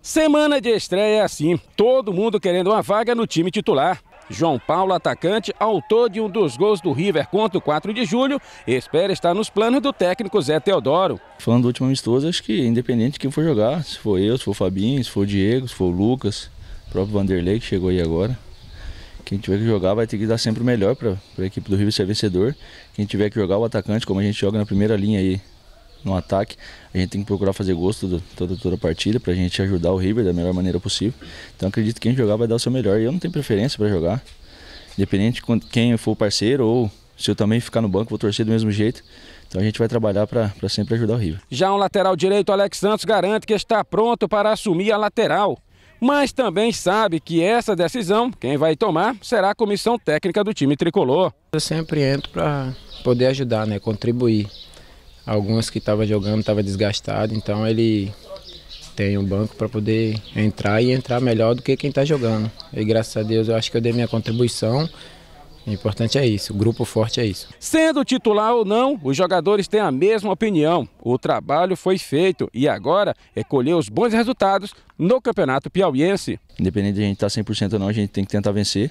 Semana de estreia é assim, todo mundo querendo uma vaga no time titular. João Paulo, atacante, autor de um dos gols do River contra o 4 de julho, espera estar nos planos do técnico Zé Teodoro. Falando do último amistoso, acho que independente de quem for jogar, se for eu, se for o Fabinho, se for o Diego, se for o Lucas, o próprio Vanderlei que chegou aí agora. Quem tiver que jogar vai ter que dar sempre o melhor para a equipe do River ser vencedor. Quem tiver que jogar o atacante, como a gente joga na primeira linha aí, no ataque. A gente tem que procurar fazer gosto do, toda, toda a partida para a gente ajudar o River da melhor maneira possível. Então acredito que quem jogar vai dar o seu melhor. E eu não tenho preferência para jogar. Independente de quem for o parceiro ou se eu também ficar no banco, vou torcer do mesmo jeito. Então a gente vai trabalhar para sempre ajudar o River. Já um lateral direito, Alex Santos garante que está pronto para assumir a lateral mas também sabe que essa decisão, quem vai tomar, será a comissão técnica do time tricolor. Eu sempre entro para poder ajudar, né, contribuir algumas que estava jogando estava desgastado, então ele tem um banco para poder entrar e entrar melhor do que quem está jogando. E graças a Deus eu acho que eu dei minha contribuição. O importante é isso, o grupo forte é isso. Sendo titular ou não, os jogadores têm a mesma opinião. O trabalho foi feito e agora é colher os bons resultados no Campeonato Piauiense. Independente de a gente tá estar 100% ou não, a gente tem que tentar vencer.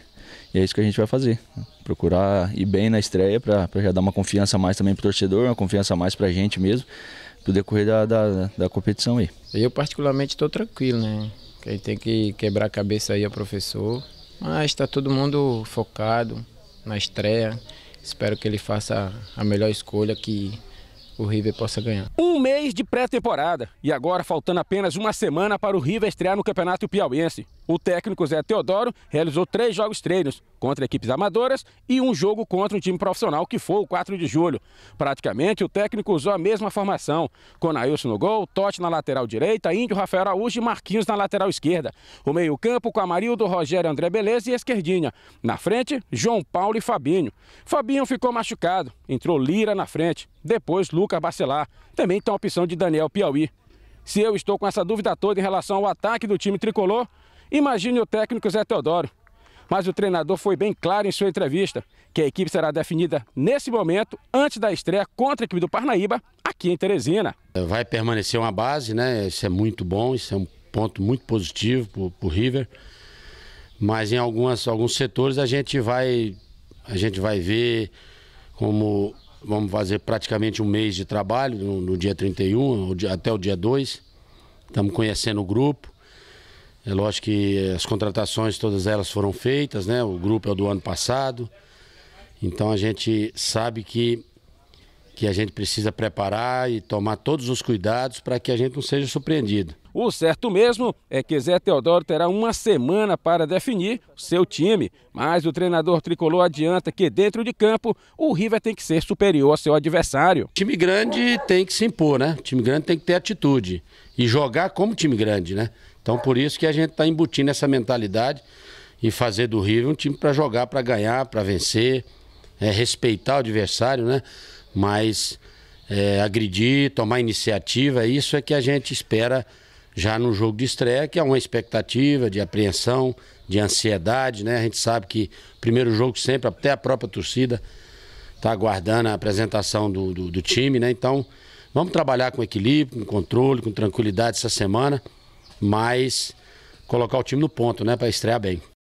E é isso que a gente vai fazer. Procurar ir bem na estreia para já dar uma confiança mais também para o torcedor, uma confiança mais para a gente mesmo, para o decorrer da, da, da, competição aí. Eu particularmente estou tranquilo, né? Quem tem que quebrar a cabeça aí ao o professor. Mas está todo mundo focado na estreia. Espero que ele faça a melhor escolha que o River possa ganhar. Um mês de pré-temporada e agora faltando apenas uma semana para o River estrear no Campeonato Piauiense. O técnico Zé Teodoro realizou três jogos treinos contra equipes amadoras e um jogo contra um time profissional, que foi o 4 de julho. Praticamente, o técnico usou a mesma formação, com Nailson no gol, Totti na lateral direita, Índio Rafael Araújo e Marquinhos na lateral esquerda. O meio campo com Amarildo, Rogério André Beleza e Esquerdinha. Na frente, João Paulo e Fabinho. Fabinho ficou machucado, entrou Lira na frente, depois Lucas Bacelar. Também tem a opção de Daniel Piauí. Se eu estou com essa dúvida toda em relação ao ataque do time tricolor, Imagine o técnico Zé Teodoro. Mas o treinador foi bem claro em sua entrevista que a equipe será definida nesse momento, antes da estreia contra a equipe do Parnaíba, aqui em Teresina. Vai permanecer uma base, né? Isso é muito bom, isso é um ponto muito positivo para o River. Mas em algumas, alguns setores a gente vai, a gente vai ver como vamos fazer praticamente um mês de trabalho, no, no dia 31, até o dia 2. Estamos conhecendo o grupo é lógico que as contratações, todas elas foram feitas, né? O grupo é do ano passado. Então a gente sabe que que a gente precisa preparar e tomar todos os cuidados para que a gente não seja surpreendido. O certo mesmo é que Zé Teodoro terá uma semana para definir seu time, mas o treinador tricolor adianta que dentro de campo o River tem que ser superior ao seu adversário. Time grande tem que se impor, né? time grande tem que ter atitude e jogar como time grande, né? Então por isso que a gente está embutindo essa mentalidade e fazer do River um time para jogar, para ganhar, para vencer, é, respeitar o adversário, né? mas é, agredir, tomar iniciativa, isso é que a gente espera já no jogo de estreia, que é uma expectativa de apreensão, de ansiedade, né? A gente sabe que primeiro jogo sempre, até a própria torcida está aguardando a apresentação do, do, do, time, né? Então, vamos trabalhar com equilíbrio, com controle, com tranquilidade essa semana, mas colocar o time no ponto, né? Para estrear bem.